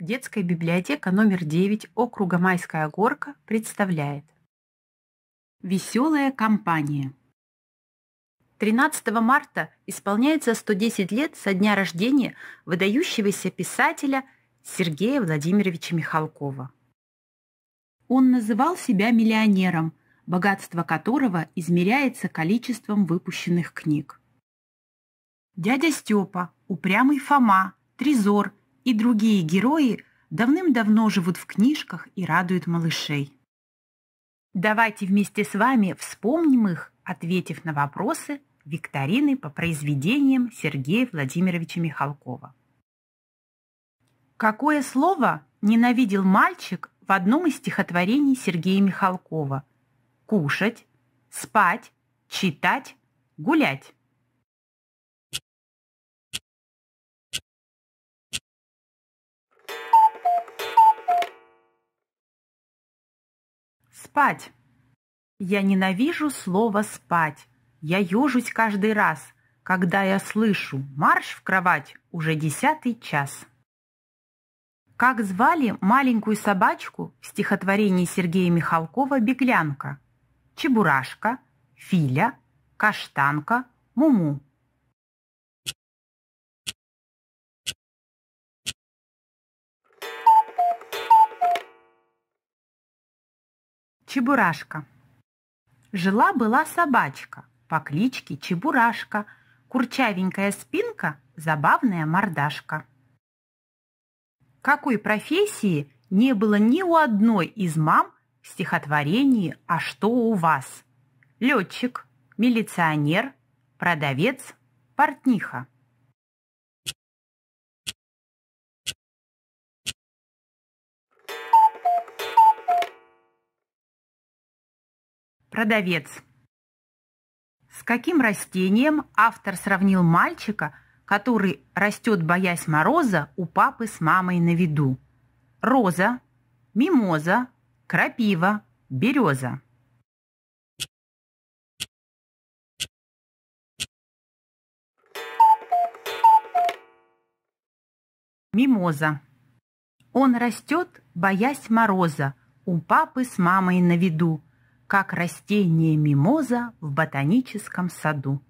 Детская библиотека номер 9 округа Майская горка представляет. Веселая компания. 13 марта исполняется 110 лет со дня рождения выдающегося писателя Сергея Владимировича Михалкова. Он называл себя миллионером, богатство которого измеряется количеством выпущенных книг. Дядя Степа, упрямый Фома, Трезор – и другие герои давным-давно живут в книжках и радуют малышей. Давайте вместе с вами вспомним их, ответив на вопросы викторины по произведениям Сергея Владимировича Михалкова. Какое слово ненавидел мальчик в одном из стихотворений Сергея Михалкова? Кушать, спать, читать, гулять. Спать. Я ненавижу слово «спать». Я ежусь каждый раз, когда я слышу «марш в кровать» уже десятый час. Как звали маленькую собачку в стихотворении Сергея Михалкова «Беглянка»? Чебурашка, Филя, Каштанка, Муму. Чебурашка. Жила-была собачка по кличке Чебурашка, курчавенькая спинка, забавная мордашка. Какой профессии не было ни у одной из мам в стихотворении «А что у вас?» Летчик, милиционер, продавец, портниха. Продавец. С каким растением автор сравнил мальчика, который растет, боясь мороза, у папы с мамой на виду? Роза, мимоза, крапива, береза. Мимоза. Он растет, боясь мороза, у папы с мамой на виду – как растение мимоза в ботаническом саду.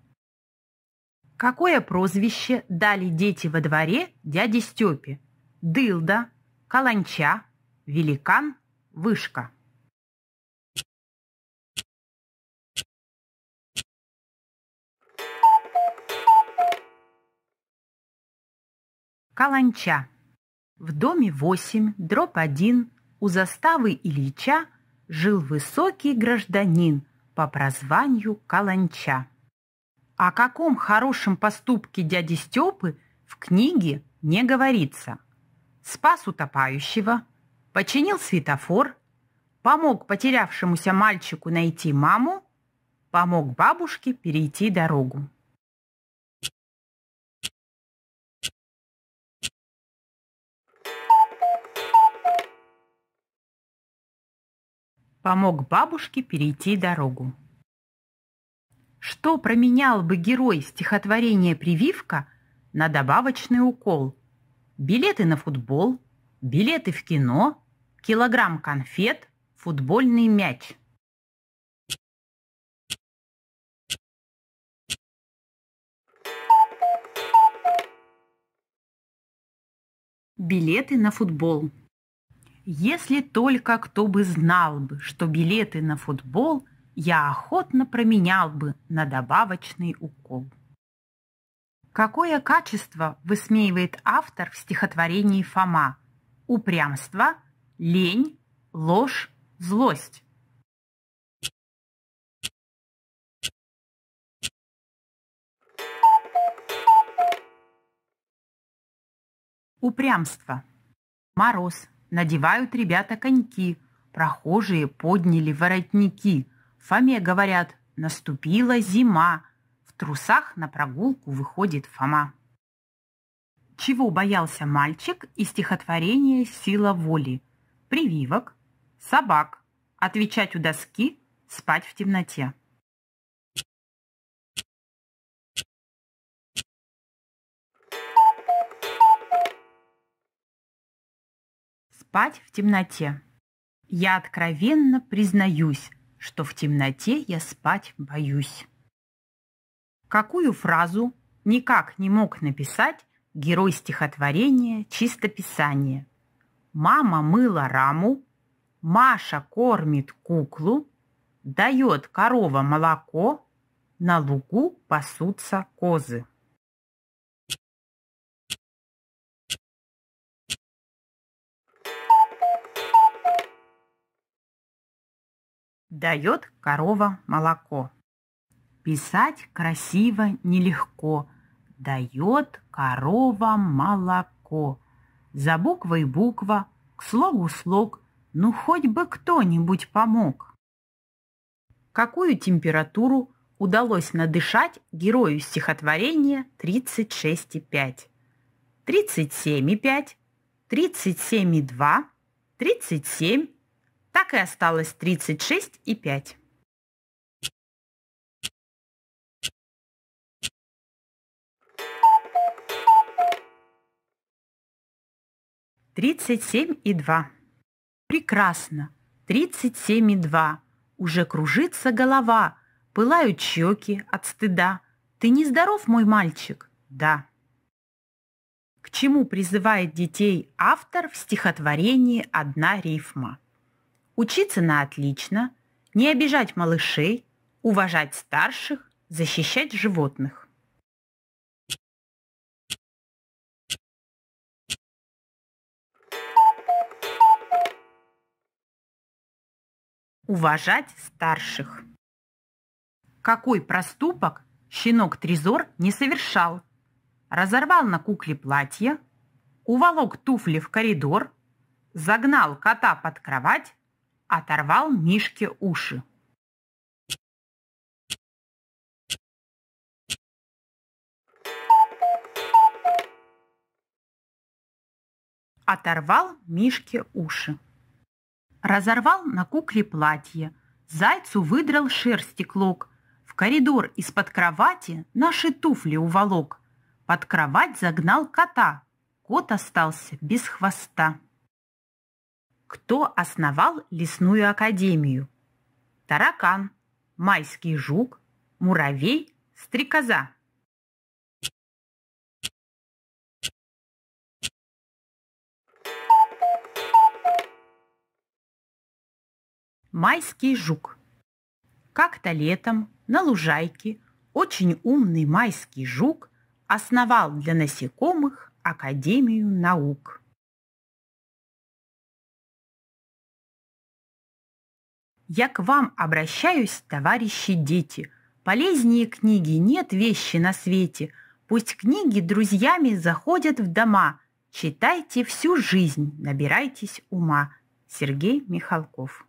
Какое прозвище дали дети во дворе дяде Степе? Дылда, каланча, великан, вышка. Каланча. В доме 8, дробь 1, у заставы Ильича – жил высокий гражданин по прозванию Каланча. О каком хорошем поступке дяди Степы в книге не говорится. Спас утопающего, починил светофор, помог потерявшемуся мальчику найти маму, помог бабушке перейти дорогу. помог бабушке перейти дорогу. Что променял бы герой стихотворения «Прививка» на добавочный укол? Билеты на футбол, билеты в кино, килограмм конфет, футбольный мяч – Билеты на футбол. Если только кто бы знал бы, что билеты на футбол я охотно променял бы на добавочный укол. Какое качество высмеивает автор в стихотворении Фома? Упрямство, лень, ложь, злость. Упрямство. Мороз. Надевают ребята коньки, прохожие подняли воротники. Фоме говорят, наступила зима. В трусах на прогулку выходит Фома. Чего боялся мальчик и стихотворение «Сила воли»? Прививок, собак, отвечать у доски, спать в темноте. спать в темноте. Я откровенно признаюсь, что в темноте я спать боюсь. Какую фразу никак не мог написать герой стихотворения «Чистописание»? Мама мыла раму, Маша кормит куклу, дает корова молоко, на лугу пасутся козы. Дает корова молоко. Писать красиво нелегко. Дает корова молоко. За буквой буква, к слогу слог. Ну, хоть бы кто-нибудь помог. Какую температуру удалось надышать герою стихотворения 36,5? 37,5, 37,2, 37, так и осталось и 36,5. Тридцать семь и два. Прекрасно. Тридцать семь и два. Уже кружится голова. Пылают щеки от стыда. Ты нездоров, мой мальчик? Да. К чему призывает детей автор в стихотворении «Одна рифма»? учиться на отлично, не обижать малышей, уважать старших, защищать животных. уважать старших. Какой проступок щенок Тризор не совершал? Разорвал на кукле платье, уволок туфли в коридор, загнал кота под кровать, оторвал Мишке уши. Оторвал Мишке уши. Разорвал на кукле платье, зайцу выдрал шерсти клок, в коридор из-под кровати наши туфли уволок, под кровать загнал кота, кот остался без хвоста кто основал лесную академию. Таракан, майский жук, муравей, стрекоза. Майский жук. Как-то летом на лужайке очень умный майский жук основал для насекомых Академию наук. Я к вам обращаюсь, товарищи дети. Полезнее книги нет вещи на свете. Пусть книги друзьями заходят в дома. Читайте всю жизнь, набирайтесь ума. Сергей Михалков